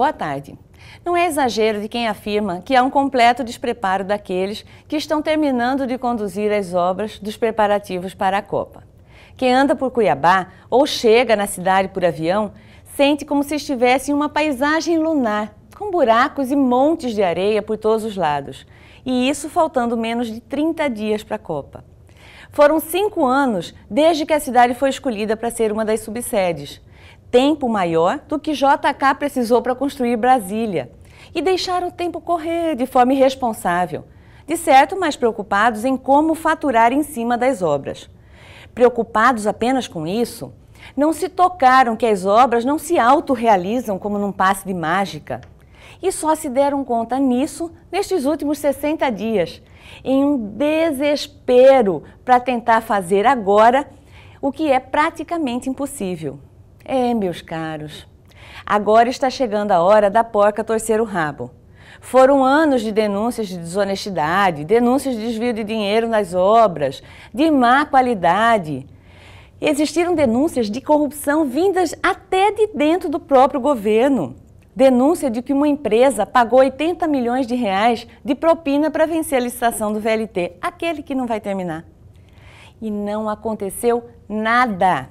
Boa tarde. Não é exagero de quem afirma que há um completo despreparo daqueles que estão terminando de conduzir as obras dos preparativos para a Copa. Quem anda por Cuiabá ou chega na cidade por avião sente como se estivesse em uma paisagem lunar, com buracos e montes de areia por todos os lados. E isso faltando menos de 30 dias para a Copa. Foram cinco anos desde que a cidade foi escolhida para ser uma das subsedes tempo maior do que JK precisou para construir Brasília e deixaram o tempo correr de forma irresponsável, de certo mais preocupados em como faturar em cima das obras. Preocupados apenas com isso, não se tocaram que as obras não se autorrealizam como num passe de mágica. E só se deram conta nisso nestes últimos 60 dias, em um desespero para tentar fazer agora o que é praticamente impossível. É, meus caros. Agora está chegando a hora da porca torcer o rabo. Foram anos de denúncias de desonestidade, denúncias de desvio de dinheiro nas obras, de má qualidade. existiram denúncias de corrupção vindas até de dentro do próprio governo. Denúncia de que uma empresa pagou 80 milhões de reais de propina para vencer a licitação do VLT, aquele que não vai terminar. E não aconteceu nada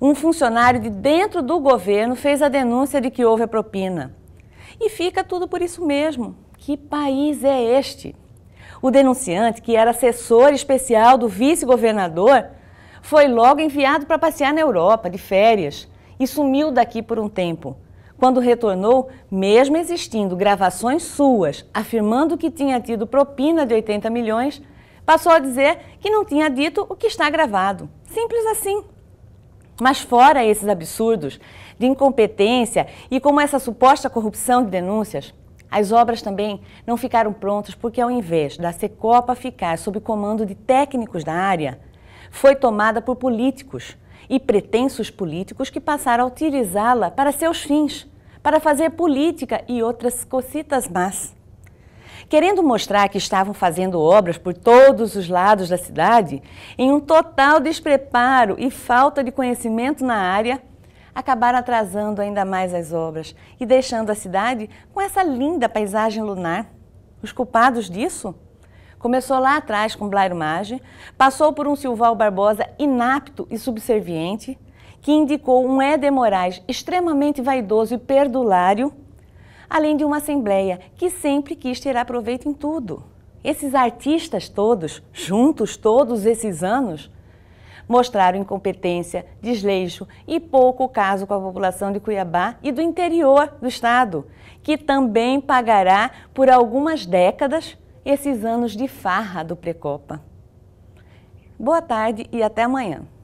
um funcionário de dentro do governo fez a denúncia de que houve a propina. E fica tudo por isso mesmo. Que país é este? O denunciante, que era assessor especial do vice-governador, foi logo enviado para passear na Europa, de férias, e sumiu daqui por um tempo. Quando retornou, mesmo existindo gravações suas afirmando que tinha tido propina de 80 milhões, passou a dizer que não tinha dito o que está gravado. Simples assim. Mas fora esses absurdos de incompetência e como essa suposta corrupção de denúncias, as obras também não ficaram prontas porque ao invés da Secopa ficar sob comando de técnicos da área, foi tomada por políticos e pretensos políticos que passaram a utilizá-la para seus fins, para fazer política e outras cocitas más querendo mostrar que estavam fazendo obras por todos os lados da cidade, em um total despreparo e falta de conhecimento na área, acabaram atrasando ainda mais as obras e deixando a cidade com essa linda paisagem lunar. Os culpados disso? Começou lá atrás com Blairo Maggi, passou por um Silval Barbosa inapto e subserviente, que indicou um Éder Moraes extremamente vaidoso e perdulário, além de uma Assembleia que sempre quis tirar proveito em tudo. Esses artistas todos, juntos todos esses anos, mostraram incompetência, desleixo e pouco caso com a população de Cuiabá e do interior do estado, que também pagará por algumas décadas esses anos de farra do Precopa. Boa tarde e até amanhã.